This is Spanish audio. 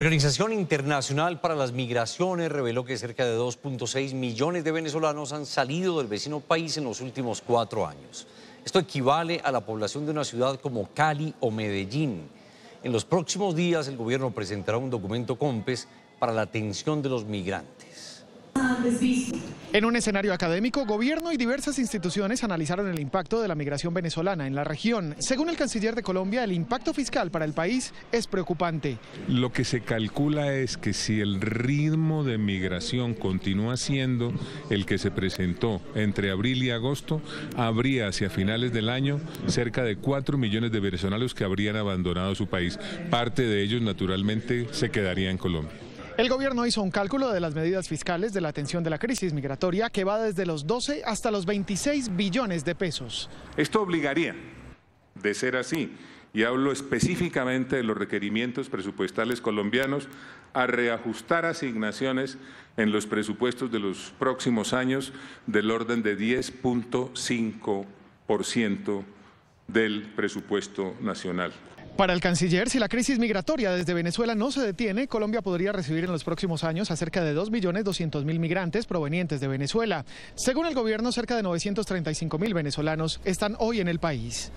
La Organización Internacional para las Migraciones reveló que cerca de 2.6 millones de venezolanos han salido del vecino país en los últimos cuatro años. Esto equivale a la población de una ciudad como Cali o Medellín. En los próximos días el gobierno presentará un documento COMPES para la atención de los migrantes. En un escenario académico, gobierno y diversas instituciones analizaron el impacto de la migración venezolana en la región. Según el canciller de Colombia, el impacto fiscal para el país es preocupante. Lo que se calcula es que si el ritmo de migración continúa siendo el que se presentó entre abril y agosto, habría hacia finales del año cerca de 4 millones de venezolanos que habrían abandonado su país. Parte de ellos, naturalmente, se quedaría en Colombia. El gobierno hizo un cálculo de las medidas fiscales de la atención de la crisis migratoria que va desde los 12 hasta los 26 billones de pesos. Esto obligaría, de ser así, y hablo específicamente de los requerimientos presupuestales colombianos, a reajustar asignaciones en los presupuestos de los próximos años del orden de 10.5% del presupuesto nacional. Para el canciller, si la crisis migratoria desde Venezuela no se detiene, Colombia podría recibir en los próximos años a cerca de 2.200.000 migrantes provenientes de Venezuela. Según el gobierno, cerca de 935.000 venezolanos están hoy en el país.